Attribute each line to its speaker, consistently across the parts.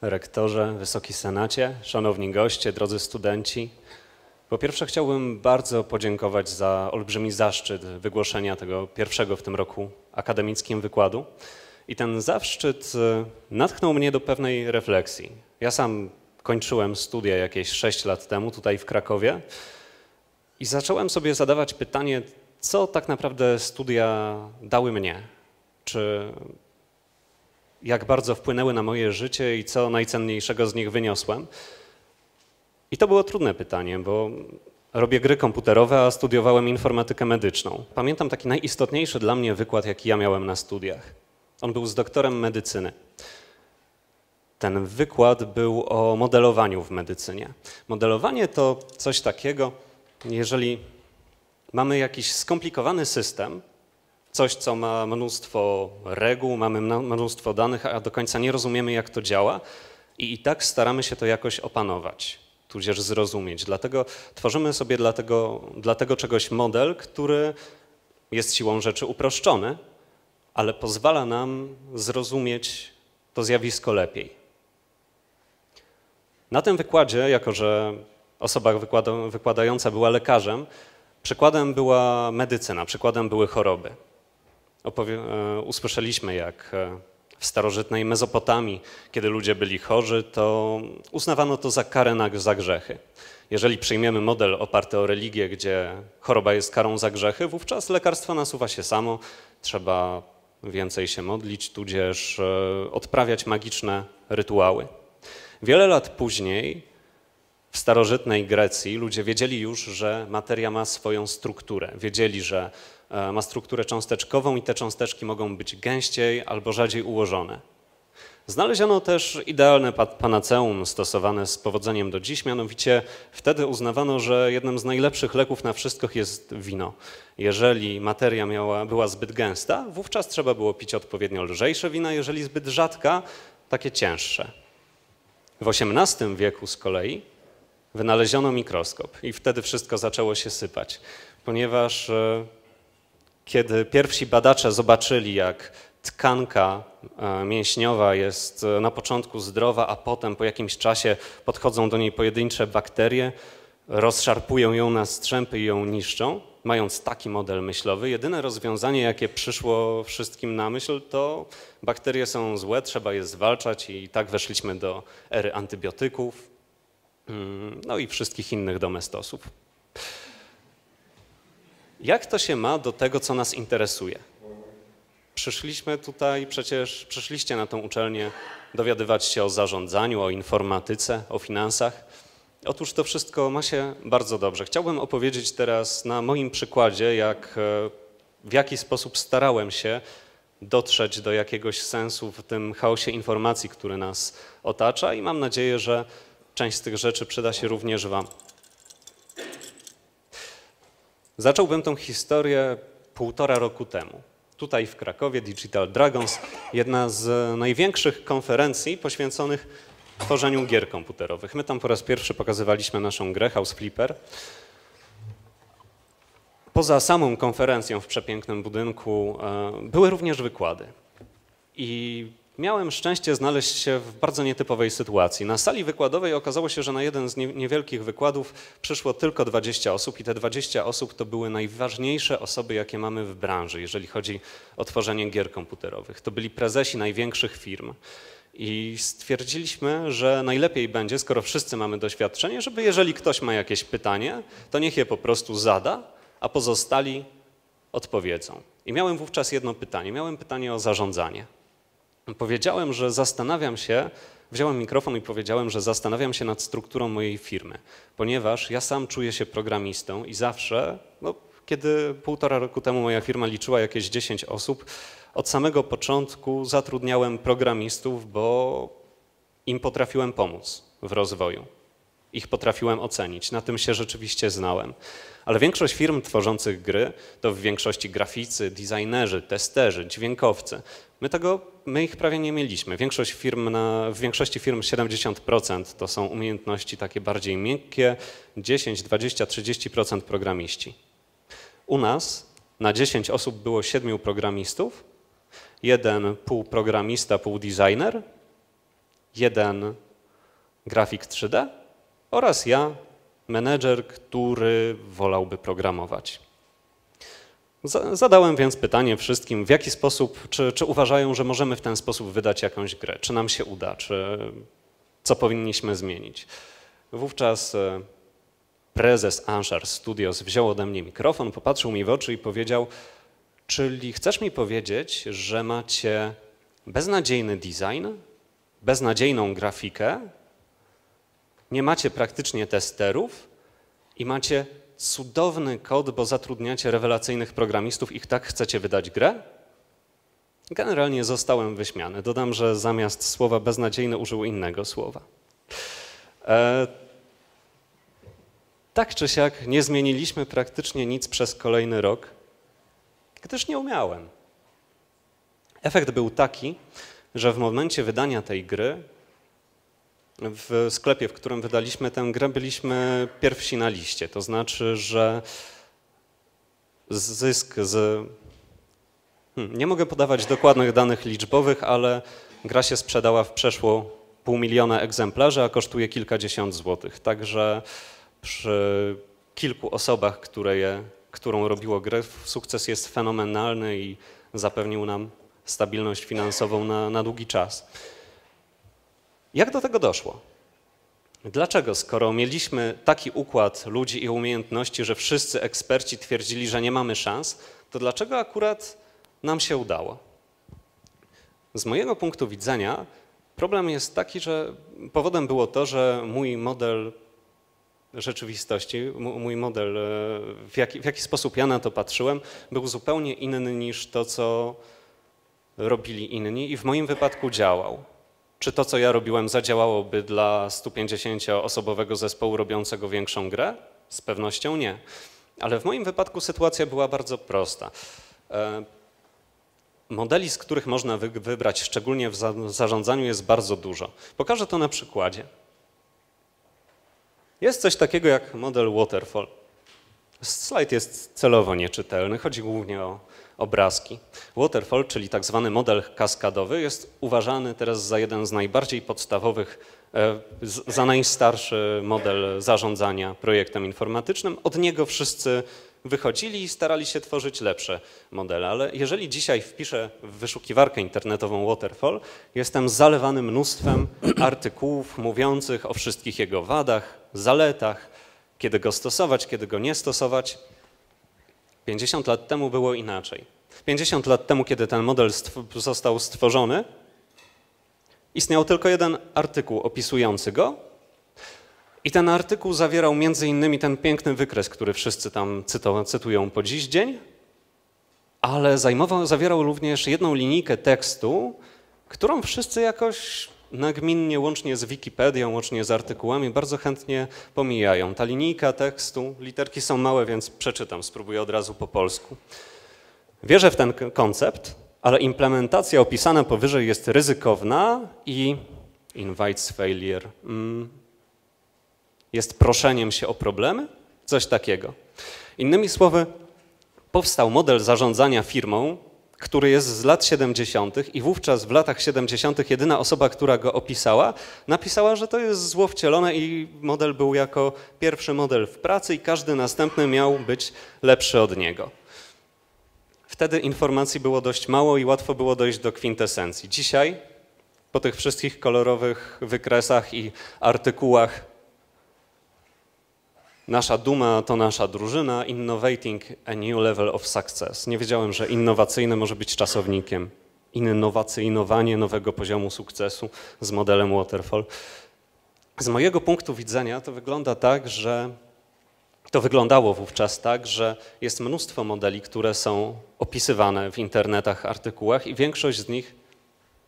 Speaker 1: rektorze, wysoki senacie, szanowni goście, drodzy studenci. Po pierwsze chciałbym bardzo podziękować za olbrzymi zaszczyt wygłoszenia tego pierwszego w tym roku akademickim wykładu. I ten zaszczyt e, natchnął mnie do pewnej refleksji. Ja sam kończyłem studia jakieś 6 lat temu tutaj w Krakowie i zacząłem sobie zadawać pytanie, co tak naprawdę studia dały mnie? Czy jak bardzo wpłynęły na moje życie i co najcenniejszego z nich wyniosłem. I to było trudne pytanie, bo robię gry komputerowe, a studiowałem informatykę medyczną. Pamiętam taki najistotniejszy dla mnie wykład, jaki ja miałem na studiach. On był z doktorem medycyny. Ten wykład był o modelowaniu w medycynie. Modelowanie to coś takiego, jeżeli mamy jakiś skomplikowany system, coś, co ma mnóstwo reguł, mamy mnóstwo danych, a do końca nie rozumiemy, jak to działa, i i tak staramy się to jakoś opanować, tudzież zrozumieć. Dlatego tworzymy sobie dla tego, dla tego czegoś model, który jest siłą rzeczy uproszczony, ale pozwala nam zrozumieć to zjawisko lepiej. Na tym wykładzie, jako że osoba wykładająca była lekarzem, przykładem była medycyna, przykładem były choroby. E, usłyszeliśmy, jak e, w starożytnej Mezopotamii, kiedy ludzie byli chorzy, to uznawano to za karę za grzechy. Jeżeli przyjmiemy model oparty o religię, gdzie choroba jest karą za grzechy, wówczas lekarstwo nasuwa się samo, trzeba więcej się modlić, tudzież e, odprawiać magiczne rytuały. Wiele lat później w starożytnej Grecji ludzie wiedzieli już, że materia ma swoją strukturę. Wiedzieli, że e, ma strukturę cząsteczkową i te cząsteczki mogą być gęściej albo rzadziej ułożone. Znaleziono też idealne panaceum stosowane z powodzeniem do dziś, mianowicie wtedy uznawano, że jednym z najlepszych leków na wszystko jest wino. Jeżeli materia miała, była zbyt gęsta, wówczas trzeba było pić odpowiednio lżejsze wina, jeżeli zbyt rzadka, takie cięższe. W XVIII wieku z kolei wynaleziono mikroskop i wtedy wszystko zaczęło się sypać, ponieważ e, kiedy pierwsi badacze zobaczyli, jak tkanka e, mięśniowa jest e, na początku zdrowa, a potem po jakimś czasie podchodzą do niej pojedyncze bakterie, rozszarpują ją na strzępy i ją niszczą, mając taki model myślowy, jedyne rozwiązanie, jakie przyszło wszystkim na myśl, to bakterie są złe, trzeba je zwalczać i tak weszliśmy do ery antybiotyków, Yy, no i wszystkich innych domestosów. Jak to się ma do tego, co nas interesuje? Przyszliśmy tutaj, przecież przyszliście na tą uczelnię dowiadywać się o zarządzaniu, o informatyce, o finansach. Otóż to wszystko ma się bardzo dobrze. Chciałbym opowiedzieć teraz na moim przykładzie, jak, e, w jaki sposób starałem się dotrzeć do jakiegoś sensu w tym chaosie informacji, który nas otacza i mam nadzieję, że Część z tych rzeczy przyda się również Wam. Zacząłbym tą historię półtora roku temu. Tutaj w Krakowie Digital Dragons, jedna z największych konferencji poświęconych tworzeniu gier komputerowych. My tam po raz pierwszy pokazywaliśmy naszą grę House Flipper. Poza samą konferencją w przepięknym budynku e, były również wykłady. I miałem szczęście znaleźć się w bardzo nietypowej sytuacji. Na sali wykładowej okazało się, że na jeden z niewielkich wykładów przyszło tylko 20 osób i te 20 osób to były najważniejsze osoby, jakie mamy w branży, jeżeli chodzi o tworzenie gier komputerowych. To byli prezesi największych firm. I stwierdziliśmy, że najlepiej będzie, skoro wszyscy mamy doświadczenie, żeby jeżeli ktoś ma jakieś pytanie, to niech je po prostu zada, a pozostali odpowiedzą. I miałem wówczas jedno pytanie. Miałem pytanie o zarządzanie powiedziałem, że zastanawiam się, wziąłem mikrofon i powiedziałem, że zastanawiam się nad strukturą mojej firmy, ponieważ ja sam czuję się programistą i zawsze, no, kiedy półtora roku temu moja firma liczyła jakieś 10 osób, od samego początku zatrudniałem programistów, bo im potrafiłem pomóc w rozwoju ich potrafiłem ocenić. Na tym się rzeczywiście znałem. Ale większość firm tworzących gry to w większości graficy, designerzy, testerzy, dźwiękowcy. My tego, my ich prawie nie mieliśmy. Większość firm na, w większości firm 70% to są umiejętności takie bardziej miękkie, 10, 20, 30% programiści. U nas na 10 osób było 7 programistów, jeden półprogramista półdesigner, jeden grafik 3D oraz ja, menedżer, który wolałby programować. Zadałem więc pytanie wszystkim, w jaki sposób, czy, czy, uważają, że możemy w ten sposób wydać jakąś grę, czy nam się uda, czy co powinniśmy zmienić. Wówczas e, prezes Anshar Studios wziął ode mnie mikrofon, popatrzył mi w oczy i powiedział, czyli chcesz mi powiedzieć, że macie beznadziejny design, beznadziejną grafikę nie macie praktycznie testerów i macie cudowny kod, bo zatrudniacie rewelacyjnych programistów i tak chcecie wydać grę? Generalnie zostałem wyśmiany. Dodam, że zamiast słowa beznadziejne użył innego słowa. E, tak czy siak nie zmieniliśmy praktycznie nic przez kolejny rok, gdyż nie umiałem. Efekt był taki, że w momencie wydania tej gry w sklepie, w którym wydaliśmy tę grę, byliśmy pierwsi na liście. To znaczy, że zysk z. Hmm, nie mogę podawać dokładnych danych liczbowych, ale gra się sprzedała w przeszło pół miliona egzemplarzy, a kosztuje kilkadziesiąt złotych. Także przy kilku osobach, które je, którą robiło grę, sukces jest fenomenalny i zapewnił nam stabilność finansową na, na długi czas. Jak do tego doszło? Dlaczego, skoro mieliśmy taki układ ludzi i umiejętności, że wszyscy eksperci twierdzili, że nie mamy szans, to dlaczego akurat nam się udało? Z mojego punktu widzenia problem jest taki, że powodem było to, że mój model rzeczywistości, mój model, e, w jaki, w jaki sposób ja na to patrzyłem, był zupełnie inny niż to, co robili inni i w moim wypadku działał czy to, co ja robiłem, zadziałałoby dla 150-osobowego zespołu robiącego większą grę? Z pewnością nie. Ale w moim wypadku sytuacja była bardzo prosta. E, modeli, z których można wybrać, szczególnie w zarządzaniu, jest bardzo dużo. Pokażę to na przykładzie. Jest coś takiego jak model waterfall. Slajd jest celowo nieczytelny, chodzi głównie o obrazki. Waterfall, czyli tak zwany model kaskadowy, jest uważany teraz za jeden z najbardziej podstawowych, e, za najstarszy model zarządzania projektem informatycznym. Od niego wszyscy wychodzili i starali się tworzyć lepsze modele. Ale jeżeli dzisiaj wpiszę w wyszukiwarkę internetową Waterfall, jestem zalewany mnóstwem artykułów mówiących o wszystkich jego wadach, zaletach, kiedy go stosować, kiedy go nie stosować. 50 lat temu było inaczej. 50 lat temu, kiedy ten model stw został stworzony, istniał tylko jeden artykuł opisujący go. I ten artykuł zawierał między innymi ten piękny wykres, który wszyscy tam cytują po dziś dzień, ale zajmował, zawierał również jedną linijkę tekstu, którą wszyscy jakoś nagminnie, łącznie z Wikipedią, łącznie z artykułami, bardzo chętnie pomijają. Ta linijka tekstu, literki są małe, więc przeczytam, spróbuję od razu po polsku. Wierzę w ten koncept, ale implementacja opisana powyżej jest ryzykowna i invites failure mm. jest proszeniem się o problemy? Coś takiego. Innymi słowy, powstał model zarządzania firmą, który jest z lat 70. i wówczas w latach 70. jedyna osoba, która go opisała, napisała, że to jest zło wcielone i model był jako pierwszy model w pracy i każdy następny miał być lepszy od niego. Wtedy informacji było dość mało i łatwo było dojść do kwintesencji. Dzisiaj, po tych wszystkich kolorowych wykresach i artykułach, nasza duma to nasza drużyna, innovating a new level of success. Nie wiedziałem, że innowacyjne może być czasownikiem. Innowacyjnowanie nowego poziomu sukcesu z modelem waterfall. Z mojego punktu widzenia to wygląda tak, że to wyglądało wówczas tak, że jest mnóstwo modeli, które są opisywane w internetach, artykułach, i większość z nich,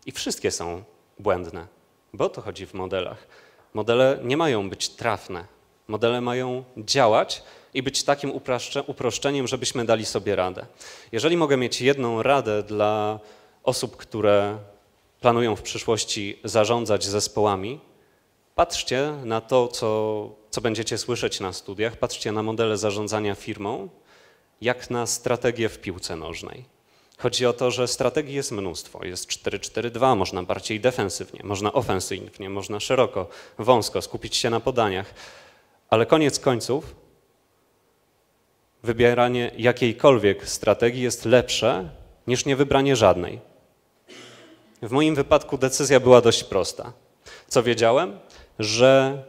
Speaker 1: i wszystkie są błędne, bo o to chodzi w modelach. Modele nie mają być trafne. Modele mają działać i być takim uproszczeniem, żebyśmy dali sobie radę. Jeżeli mogę mieć jedną radę dla osób, które planują w przyszłości zarządzać zespołami, patrzcie na to, co co będziecie słyszeć na studiach, patrzcie na modele zarządzania firmą, jak na strategię w piłce nożnej. Chodzi o to, że strategii jest mnóstwo. Jest 4-4-2, można bardziej defensywnie, można ofensywnie, można szeroko, wąsko, skupić się na podaniach. Ale koniec końców, wybieranie jakiejkolwiek strategii jest lepsze niż nie wybranie żadnej. W moim wypadku decyzja była dość prosta. Co wiedziałem? Że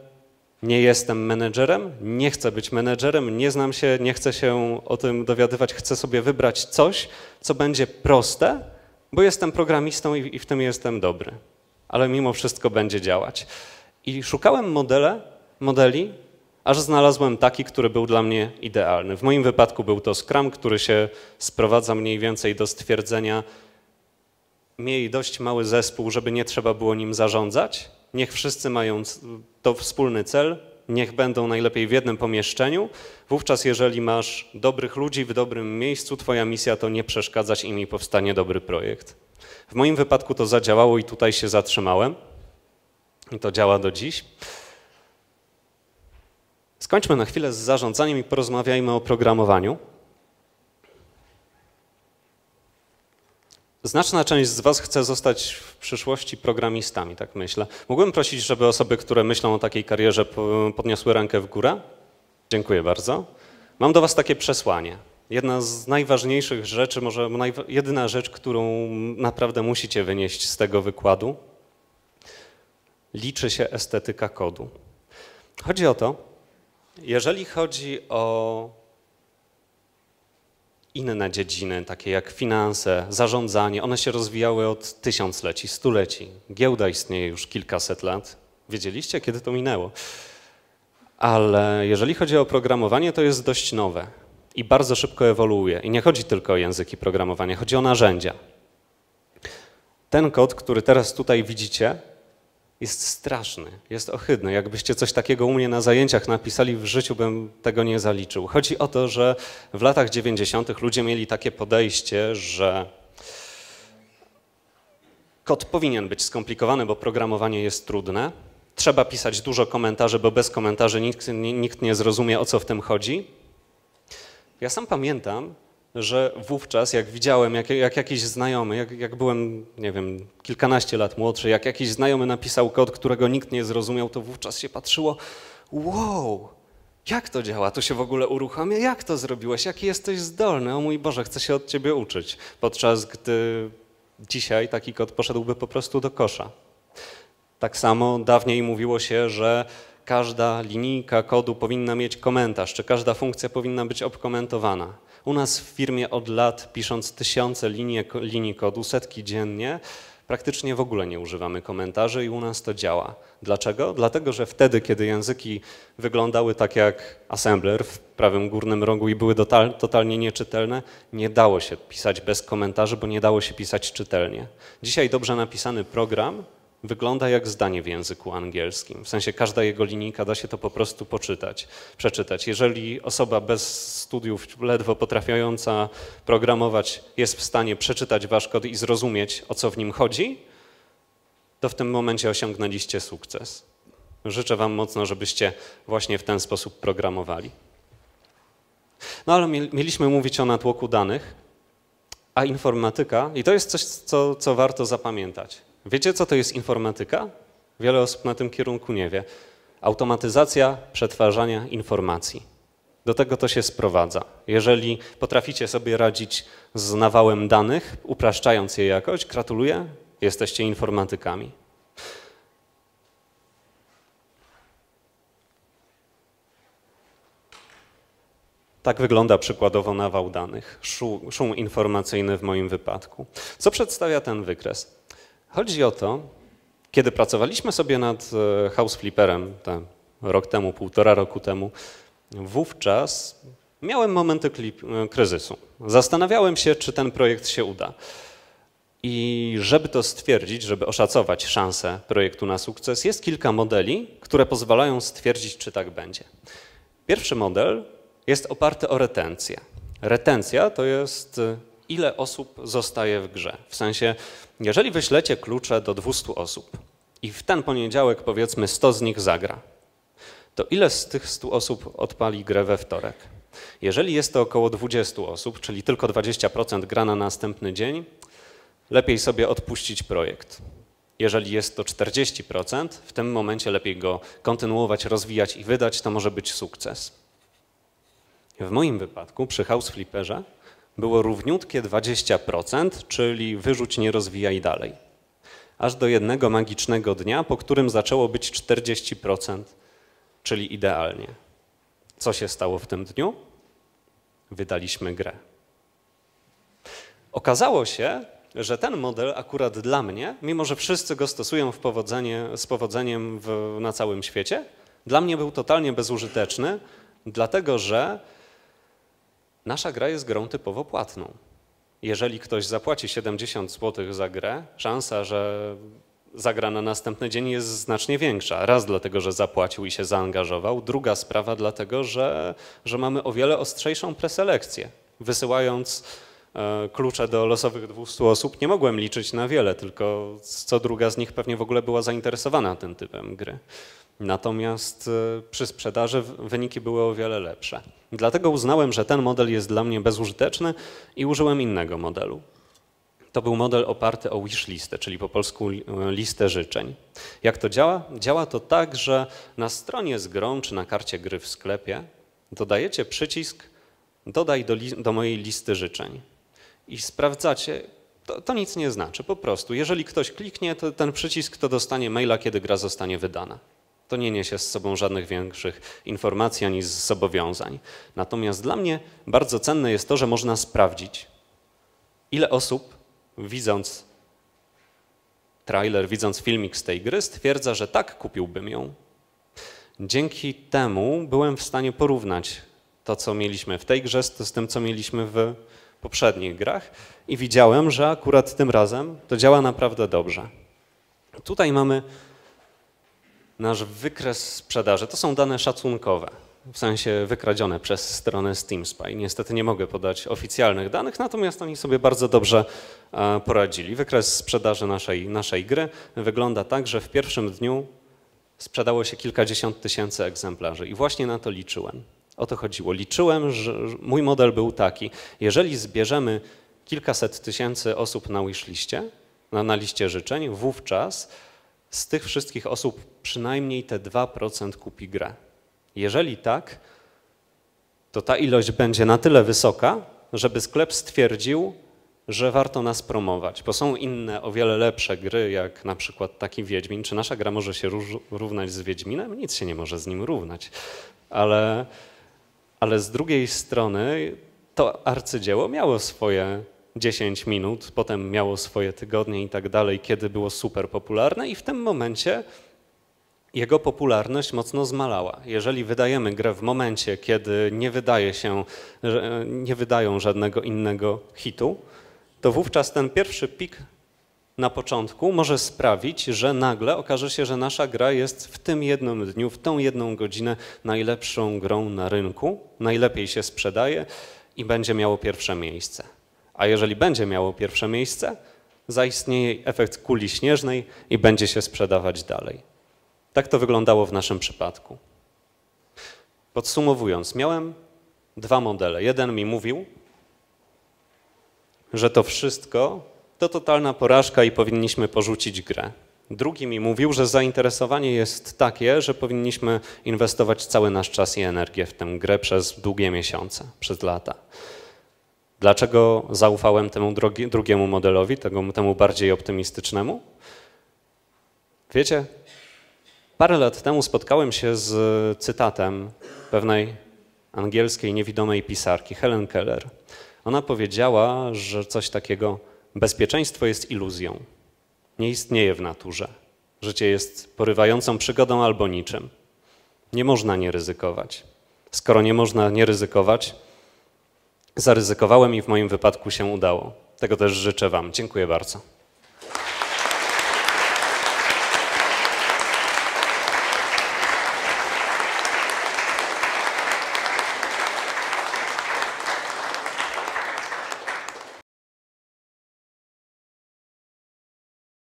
Speaker 1: nie jestem menedżerem, nie chcę być menedżerem, nie znam się, nie chcę się o tym dowiadywać, chcę sobie wybrać coś, co będzie proste, bo jestem programistą i, i w tym jestem dobry, ale mimo wszystko będzie działać. I szukałem modele, modeli, aż znalazłem taki, który był dla mnie idealny. W moim wypadku był to Scrum, który się sprowadza mniej więcej do stwierdzenia, mieli dość mały zespół, żeby nie trzeba było nim zarządzać, niech wszyscy mają to wspólny cel, niech będą najlepiej w jednym pomieszczeniu. Wówczas, jeżeli masz dobrych ludzi w dobrym miejscu, twoja misja to nie przeszkadzać im i powstanie dobry projekt. W moim wypadku to zadziałało i tutaj się zatrzymałem. I to działa do dziś. Skończmy na chwilę z zarządzaniem i porozmawiajmy o programowaniu. Znaczna część z Was chce zostać w przyszłości programistami, tak myślę. Mógłbym prosić, żeby osoby, które myślą o takiej karierze, podniosły rękę w górę? Dziękuję bardzo. Mam do Was takie przesłanie. Jedna z najważniejszych rzeczy, może jedyna rzecz, którą naprawdę musicie wynieść z tego wykładu, liczy się estetyka kodu. Chodzi o to, jeżeli chodzi o inne dziedziny, takie jak finanse, zarządzanie, one się rozwijały od tysiącleci, stuleci. Giełda istnieje już kilkaset lat. Wiedzieliście, kiedy to minęło? Ale jeżeli chodzi o programowanie, to jest dość nowe i bardzo szybko ewoluuje. I nie chodzi tylko o języki programowania, chodzi o narzędzia. Ten kod, który teraz tutaj widzicie, jest straszny, jest ohydny. Jakbyście coś takiego u mnie na zajęciach napisali, w życiu bym tego nie zaliczył. Chodzi o to, że w latach 90. ludzie mieli takie podejście, że kod powinien być skomplikowany, bo programowanie jest trudne. Trzeba pisać dużo komentarzy, bo bez komentarzy nikt, nikt nie zrozumie, o co w tym chodzi. Ja sam pamiętam, że wówczas, jak widziałem, jak, jak jakiś znajomy, jak, jak, byłem, nie wiem, kilkanaście lat młodszy, jak jakiś znajomy napisał kod, którego nikt nie zrozumiał, to wówczas się patrzyło, wow, jak to działa, to się w ogóle uruchamia, jak to zrobiłeś, jaki jesteś zdolny, o mój Boże, chcę się od ciebie uczyć, podczas gdy dzisiaj taki kod poszedłby po prostu do kosza. Tak samo dawniej mówiło się, że każda linijka kodu powinna mieć komentarz, czy każda funkcja powinna być obkomentowana u nas w firmie od lat, pisząc tysiące linii kodu, setki dziennie, praktycznie w ogóle nie używamy komentarzy i u nas to działa. Dlaczego? Dlatego, że wtedy, kiedy języki wyglądały tak jak assembler w prawym górnym rogu i były total, totalnie nieczytelne, nie dało się pisać bez komentarzy, bo nie dało się pisać czytelnie. Dzisiaj dobrze napisany program wygląda jak zdanie w języku angielskim. W sensie każda jego linijka da się to po prostu poczytać, przeczytać. Jeżeli osoba bez studiów, ledwo potrafiąca programować, jest w stanie przeczytać wasz kod i zrozumieć, o co w nim chodzi, to w tym momencie osiągnęliście sukces. Życzę wam mocno, żebyście właśnie w ten sposób programowali. No ale mieliśmy mówić o natłoku danych, a informatyka, i to jest coś, co, co warto zapamiętać. Wiecie, co to jest informatyka? Wiele osób na tym kierunku nie wie. Automatyzacja przetwarzania informacji. Do tego to się sprowadza. Jeżeli potraficie sobie radzić z nawałem danych, upraszczając je jakoś, gratuluję, jesteście informatykami. Tak wygląda przykładowo nawał danych, szum informacyjny w moim wypadku. Co przedstawia ten wykres? Chodzi o to, kiedy pracowaliśmy sobie nad e, House Flipperem, tam rok temu, półtora roku temu, wówczas miałem momenty e, kryzysu. Zastanawiałem się, czy ten projekt się uda. I żeby to stwierdzić, żeby oszacować szansę projektu na sukces, jest kilka modeli, które pozwalają stwierdzić, czy tak będzie. Pierwszy model jest oparty o retencję. Retencja to jest e, ile osób zostaje w grze. W sensie, jeżeli wyślecie klucze do 200 osób i w ten poniedziałek powiedzmy 100 z nich zagra, to ile z tych 100 osób odpali grę we wtorek? Jeżeli jest to około 20 osób, czyli tylko 20% gra na następny dzień, lepiej sobie odpuścić projekt. Jeżeli jest to 40%, w tym momencie lepiej go kontynuować, rozwijać i wydać, to może być sukces. W moim wypadku przy House Flipperze było równiutkie 20%, czyli wyrzuć nie rozwijaj dalej. Aż do jednego magicznego dnia, po którym zaczęło być 40%, czyli idealnie. Co się stało w tym dniu? Wydaliśmy grę. Okazało się, że ten model akurat dla mnie, mimo że wszyscy go stosują w powodzenie, z powodzeniem w, na całym świecie, dla mnie był totalnie bezużyteczny, dlatego że Nasza gra jest grą typowo płatną. Jeżeli ktoś zapłaci 70 zł za grę, szansa, że zagra na następny dzień jest znacznie większa. Raz dlatego, że zapłacił i się zaangażował, druga sprawa dlatego, że, że mamy o wiele ostrzejszą preselekcję. Wysyłając e, klucze do losowych 200 osób, nie mogłem liczyć na wiele, tylko co druga z nich pewnie w ogóle była zainteresowana tym typem gry. Natomiast e, przy sprzedaży wyniki były o wiele lepsze. Dlatego uznałem, że ten model jest dla mnie bezużyteczny i użyłem innego modelu. To był model oparty o wishlistę, czyli po polsku e, listę życzeń. Jak to działa? Działa to tak, że na stronie z grą czy na karcie gry w sklepie dodajecie przycisk dodaj do, do mojej listy życzeń i sprawdzacie, to, to, nic nie znaczy, po prostu. Jeżeli ktoś kliknie to ten przycisk, to dostanie maila, kiedy gra zostanie wydana. To nie niesie z sobą żadnych większych informacji ani zobowiązań. Natomiast dla mnie bardzo cenne jest to, że można sprawdzić, ile osób widząc trailer, widząc filmik z tej gry, stwierdza, że tak kupiłbym ją. Dzięki temu byłem w stanie porównać to, co mieliśmy w tej grze z tym, co mieliśmy w poprzednich grach i widziałem, że akurat tym razem to działa naprawdę dobrze. Tutaj mamy nasz wykres sprzedaży. To są dane szacunkowe, w sensie wykradzione przez stronę Steam Spy. Niestety nie mogę podać oficjalnych danych, natomiast oni sobie bardzo dobrze e, poradzili. Wykres sprzedaży naszej, naszej gry wygląda tak, że w pierwszym dniu sprzedało się kilkadziesiąt tysięcy egzemplarzy i właśnie na to liczyłem. O to chodziło. Liczyłem, że mój model był taki, jeżeli zbierzemy kilkaset tysięcy osób na wishliście, na, na liście życzeń, wówczas z tych wszystkich osób przynajmniej te 2% kupi grę. Jeżeli tak, to ta ilość będzie na tyle wysoka, żeby sklep stwierdził, że warto nas promować, bo są inne, o wiele lepsze gry, jak na przykład taki Wiedźmin. Czy nasza gra może się równać z Wiedźminem? Nic się nie może z nim równać. Ale, ale z drugiej strony to arcydzieło miało swoje 10 minut, potem miało swoje tygodnie i tak dalej, kiedy było super popularne i w tym momencie jego popularność mocno zmalała. Jeżeli wydajemy grę w momencie, kiedy nie wydaje się, nie wydają żadnego innego hitu, to wówczas ten pierwszy pik na początku może sprawić, że nagle okaże się, że nasza gra jest w tym jednym dniu, w tą jedną godzinę najlepszą grą na rynku, najlepiej się sprzedaje i będzie miało pierwsze miejsce. A jeżeli będzie miało pierwsze miejsce, zaistnieje efekt kuli śnieżnej i będzie się sprzedawać dalej. Tak to wyglądało w naszym przypadku. Podsumowując, miałem dwa modele. Jeden mi mówił, że to wszystko to totalna porażka i powinniśmy porzucić grę. Drugi mi mówił, że zainteresowanie jest takie, że powinniśmy inwestować cały nasz czas i energię w tę grę przez długie miesiące, przez lata. Dlaczego zaufałem temu drogi, drugiemu modelowi, tego, temu bardziej optymistycznemu? Wiecie, parę lat temu spotkałem się z cytatem pewnej angielskiej niewidomej pisarki, Helen Keller. Ona powiedziała, że coś takiego: bezpieczeństwo jest iluzją, nie istnieje w naturze. Życie jest porywającą przygodą albo niczym. Nie można nie ryzykować. Skoro nie można nie ryzykować, zaryzykowałem i w moim wypadku się udało. Tego też życzę Wam. Dziękuję bardzo.